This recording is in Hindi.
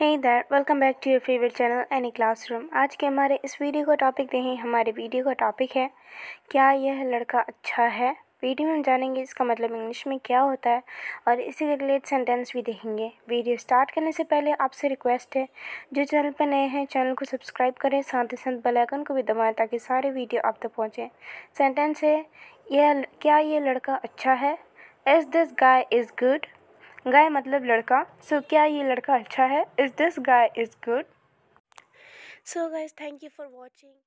है there welcome back to your favourite channel any classroom आज के हमारे इस वीडियो का टॉपिक देखें हमारे वीडियो का टॉपिक है क्या यह लड़का अच्छा है वीडियो में हम जानेंगे इसका मतलब इंग्लिश में क्या होता है और इसी के रिलेट सेंटेंस भी देखेंगे वीडियो स्टार्ट करने से पहले आपसे रिक्वेस्ट है जो चैनल पर नए हैं चैनल को सब्सक्राइब करें साथ ही साथ बेलाइकन को भी दबाएँ ताकि सारे वीडियो आप तक पहुँचें सेंटेंस है यह क्या यह लड़का अच्छा है as this guy is good guy मतलब लड़का सो so, क्या ये लड़का अच्छा है is this guy is good so guys thank you for watching